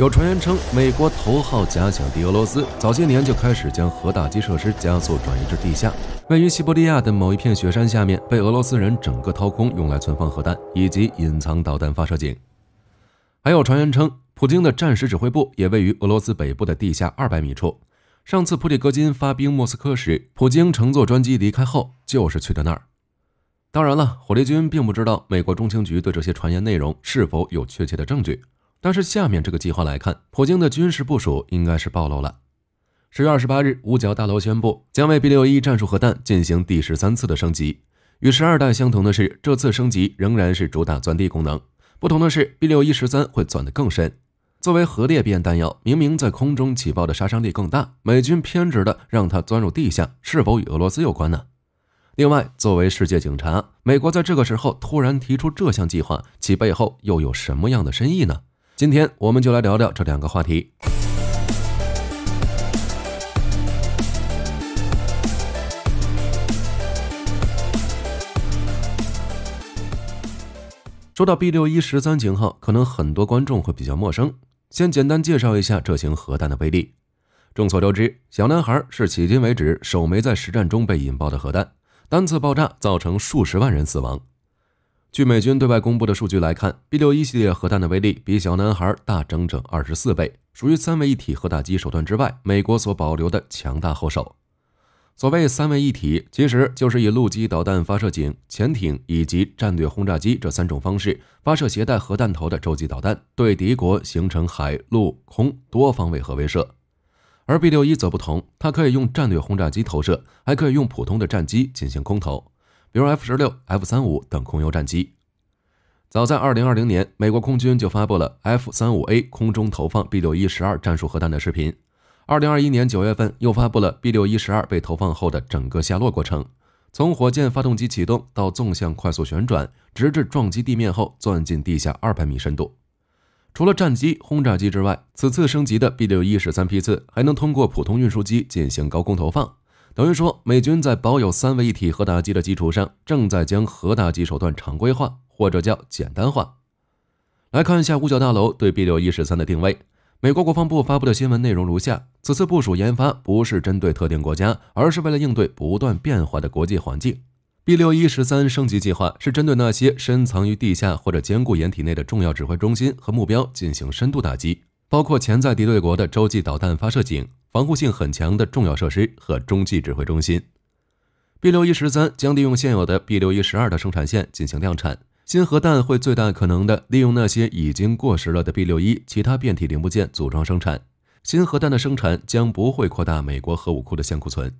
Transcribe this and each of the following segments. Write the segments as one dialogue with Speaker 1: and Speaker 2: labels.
Speaker 1: 有传言称，美国头号假想敌俄罗斯早些年就开始将核打击设施加速转移至地下，位于西伯利亚的某一片雪山下面，被俄罗斯人整个掏空，用来存放核弹以及隐藏导弹发射井。还有传言称，普京的战时指挥部也位于俄罗斯北部的地下二百米处。上次普里戈金发兵莫斯科时，普京乘坐专机离开后就是去的那儿。当然了，火力军并不知道美国中情局对这些传言内容是否有确切的证据。但是下面这个计划来看，普京的军事部署应该是暴露了。十月二十八日，五角大楼宣布将为 B61 战术核弹进行第十三次的升级。与十二代相同的是，这次升级仍然是主打钻地功能。不同的是，B6113 会钻得更深。作为核裂变弹药，明明在空中起爆的杀伤力更大，美军偏执的让它钻入地下，是否与俄罗斯有关呢？另外，作为世界警察，美国在这个时候突然提出这项计划，其背后又有什么样的深意呢？今天我们就来聊聊这两个话题。说到 B 六一十三型号，可能很多观众会比较陌生。先简单介绍一下这型核弹的威力。众所周知，小男孩是迄今为止首枚在实战中被引爆的核弹，单次爆炸造成数十万人死亡。据美军对外公布的数据来看，B 六一系列核弹的威力比小男孩大整整二十四倍，属于三位一体核打击手段之外，美国所保留的强大后手。所谓三位一体，其实就是以陆基导弹发射井、潜艇以及战略轰炸机这三种方式发射携带核弹头的洲际导弹，对敌国形成海陆空多方位核威慑。而 B 六一则不同，它可以用战略轰炸机投射，还可以用普通的战机进行空投。比如 F 十六、F 三五等空优战机，早在二零二零年，美国空军就发布了 F 三五 A 空中投放 B 六一十二战术核弹的视频。二零二一年九月份，又发布了 B 六一十二被投放后的整个下落过程，从火箭发动机启动到纵向快速旋转，直至撞击地面后钻进地下二百米深度。除了战机、轰炸机之外，此次升级的 B 六一十三批次还能通过普通运输机进行高空投放。等于说，美军在保有三位一体核打击的基础上，正在将核打击手段常规化，或者叫简单化。来看一下五角大楼对 B 六一十三的定位。美国国防部发布的新闻内容如下：此次部署研发不是针对特定国家，而是为了应对不断变化的国际环境。B 六一十三升级计划是针对那些深藏于地下或者坚固掩体内的重要指挥中心和目标进行深度打击。包括潜在敌对国的洲际导弹发射井、防护性很强的重要设施和中继指挥中心。B61-13 将利用现有的 B61-12 的生产线进行量产。新核弹会最大可能地利用那些已经过时了的 B61 其他变体零部件组装生产。新核弹的生产将不会扩大美国核武库的现库存。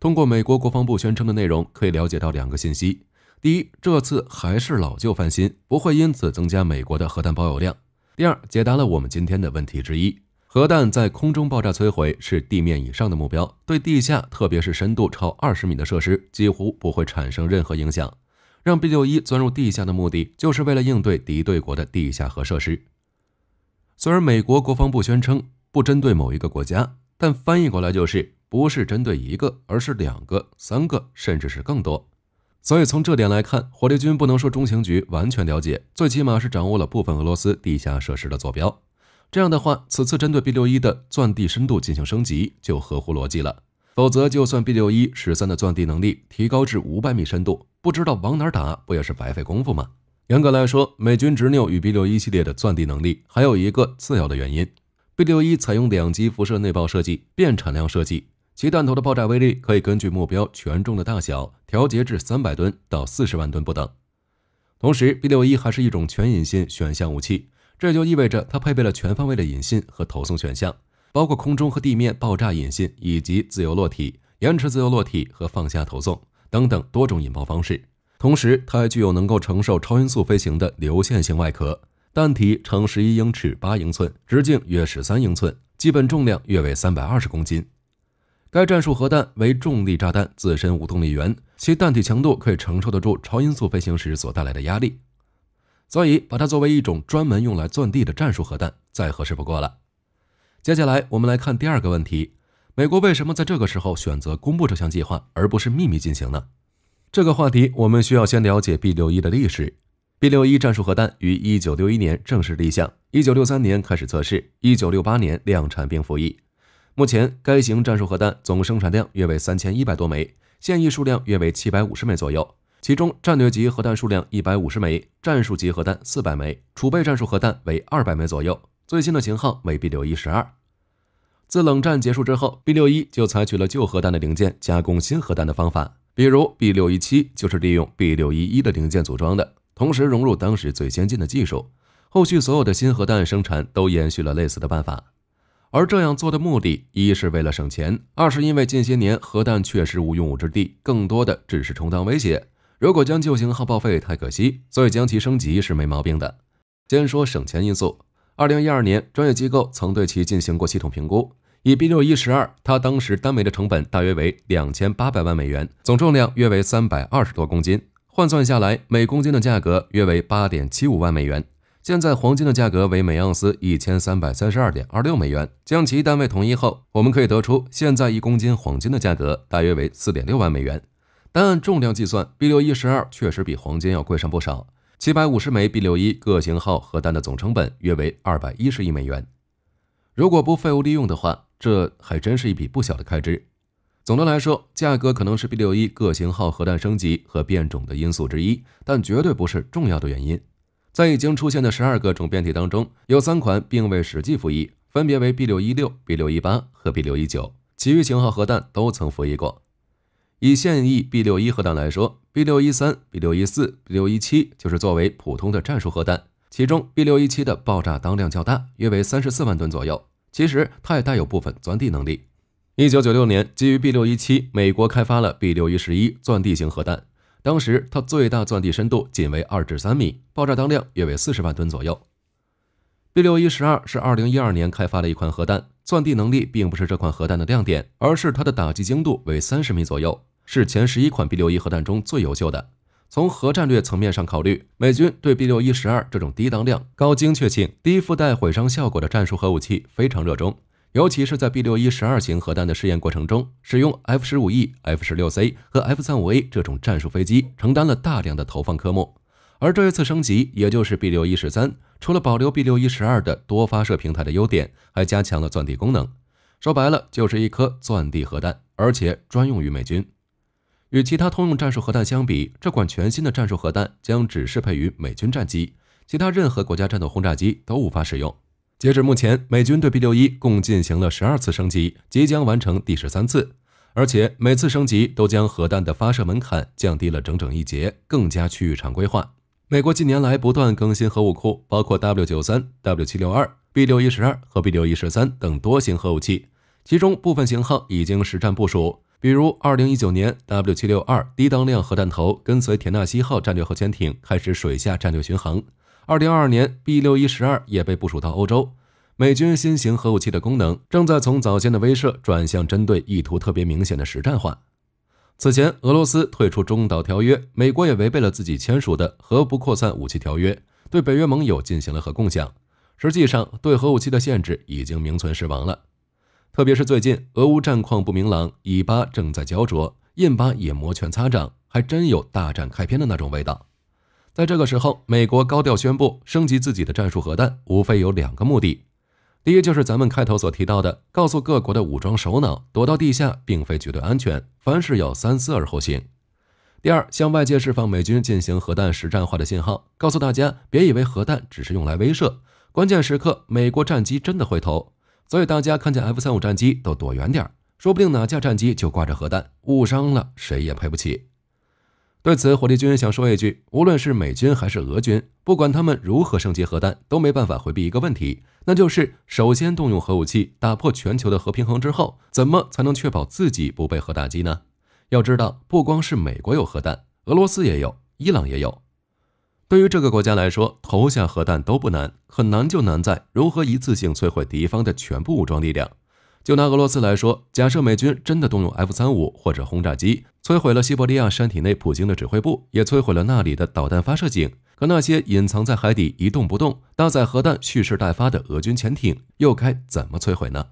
Speaker 1: 通过美国国防部宣称的内容可以了解到两个信息：第一，这次还是老旧翻新，不会因此增加美国的核弹保有量。第二，解答了我们今天的问题之一：核弹在空中爆炸摧毁是地面以上的目标，对地下，特别是深度超二十米的设施，几乎不会产生任何影响。让 B 六一钻入地下的目的，就是为了应对敌对国的地下核设施。虽然美国国防部宣称不针对某一个国家，但翻译过来就是不是针对一个，而是两个、三个，甚至是更多。所以从这点来看，火力军不能说中情局完全了解，最起码是掌握了部分俄罗斯地下设施的坐标。这样的话，此次针对 B 六一的钻地深度进行升级就合乎逻辑了。否则，就算 B 六一十三的钻地能力提高至五百米深度，不知道往哪打，不也是白费功夫吗？严格来说，美军执拗与 B 六一系列的钻地能力还有一个次要的原因：B 六一采用两级辐射内爆设计、变产量设计。其弹头的爆炸威力可以根据目标权重的大小调节至三百吨到四十万吨不等。同时，B 六一还是一种全引信选项武器，这就意味着它配备了全方位的引信和投送选项，包括空中和地面爆炸引信，以及自由落体、延迟自由落体和放下投送等等多种引爆方式。同时，它还具有能够承受超音速飞行的流线型外壳。弹体呈十一英尺八英寸，直径约十三英寸，基本重量约为三百二十公斤。该战术核弹为重力炸弹，自身无动力源，其弹体强度可以承受得住超音速飞行时所带来的压力，所以把它作为一种专门用来钻地的战术核弹再合适不过了。接下来我们来看第二个问题：美国为什么在这个时候选择公布这项计划，而不是秘密进行呢？这个话题我们需要先了解 B61 的历史。B61 战术核弹于1961年正式立项，1963年开始测试，1968年量产并服役。目前，该型战术核弹总生产量约为三千一百多枚，现役数量约为七百五十枚左右。其中，战略级核弹数量一百五十枚，战术级核弹四百枚，储备战术核弹为二百枚左右。最新的型号为 B 六一十二。自冷战结束之后，B 六一就采取了旧核弹的零件加工新核弹的方法，比如 B 六一七就是利用 B 六一一的零件组装的，同时融入当时最先进的技术。后续所有的新核弹生产都延续了类似的办法。而这样做的目的，一是为了省钱，二是因为近些年核弹确实无用武之地，更多的只是充当威胁。如果将旧型号报废太可惜，所以将其升级是没毛病的。先说省钱因素，二零一二年专业机构曾对其进行过系统评估，以 B 六一十二，它当时单枚的成本大约为两千八百万美元，总重量约为三百二十多公斤，换算下来每公斤的价格约为八点七五万美元。现在黄金的价格为每盎司一千三百三十二点二六美元，将其单位统一后，我们可以得出现在一公斤黄金的价格大约为四点六万美元。但按重量计算，B 六一十二确实比黄金要贵上不少。七百五十枚 B 六一各型号核弹的总成本约为二百一十亿美元。如果不废物利用的话，这还真是一笔不小的开支。总的来说，价格可能是 B 六一各型号核弹升级和变种的因素之一，但绝对不是重要的原因。在已经出现的十二个种变体当中，有三款并未实际服役，分别为 B 六一六、B 六一八和 B 六一九。其余型号核弹都曾服役过。以现役 B 六一核弹来说，B 六一三、B 六一四、B 六一七就是作为普通的战术核弹，其中 B 六一七的爆炸当量较大，约为三十四万吨左右。其实它也带有部分钻地能力。一九九六年，基于 B 六一七，美国开发了 B 六一十一钻地型核弹。当时，它最大钻地深度仅为二至三米，爆炸当量约为四十万吨左右。B 六一十二是二零一二年开发的一款核弹，钻地能力并不是这款核弹的亮点，而是它的打击精度为三十米左右，是前十一款 B 六一核弹中最优秀的。从核战略层面上考虑，美军对 B 六一十二这种低当量、高精确性、低附带毁伤效果的战术核武器非常热衷。尤其是在 B 六一十二型核弹的试验过程中，使用 F 十五 E、F 十六 C 和 F 三五 A 这种战术飞机承担了大量的投放科目。而这一次升级，也就是 B 六一十三，除了保留 B 六一十二的多发射平台的优点，还加强了钻地功能。说白了，就是一颗钻地核弹，而且专用于美军。与其他通用战术核弹相比，这款全新的战术核弹将只适配于美军战机，其他任何国家战斗轰炸机都无法使用。截至目前，美军对 B 六一共进行了十二次升级，即将完成第十三次。而且每次升级都将核弹的发射门槛降低了整整一截，更加趋于常规化。美国近年来不断更新核武库，包括 W 九三、W 七六二、B 六一十二和 B 六一十三等多型核武器，其中部分型号已经实战部署。比如，二零一九年，W 七六二低当量核弹头跟随田纳西号战略核潜艇开始水下战略巡航。二零二二年，B 六一十二也被部署到欧洲。美军新型核武器的功能正在从早先的威慑转向针对意图特别明显的实战化。此前，俄罗斯退出中导条约，美国也违背了自己签署的核不扩散武器条约，对北约盟友进行了核共享。实际上，对核武器的限制已经名存实亡了。特别是最近，俄乌战况不明朗，以巴正在焦灼，印巴也摩拳擦掌，还真有大战开篇的那种味道。在这个时候，美国高调宣布升级自己的战术核弹，无非有两个目的：第一，就是咱们开头所提到的，告诉各国的武装首脑，躲到地下并非绝对安全，凡事要三思而后行；第二，向外界释放美军进行核弹实战化的信号，告诉大家别以为核弹只是用来威慑，关键时刻美国战机真的会投，所以大家看见 F 三五战机都躲远点，说不定哪架战机就挂着核弹，误伤了谁也赔不起。对此，火力军想说一句：无论是美军还是俄军，不管他们如何升级核弹，都没办法回避一个问题，那就是首先动用核武器打破全球的核平衡之后，怎么才能确保自己不被核打击呢？要知道，不光是美国有核弹，俄罗斯也有，伊朗也有。对于这个国家来说，投下核弹都不难，很难就难在如何一次性摧毁敌方的全部武装力量。就拿俄罗斯来说，假设美军真的动用 F 三五或者轰炸机摧毁了西伯利亚山体内普京的指挥部，也摧毁了那里的导弹发射井，可那些隐藏在海底一动不动、搭载核弹蓄势待发的俄军潜艇又该怎么摧毁呢？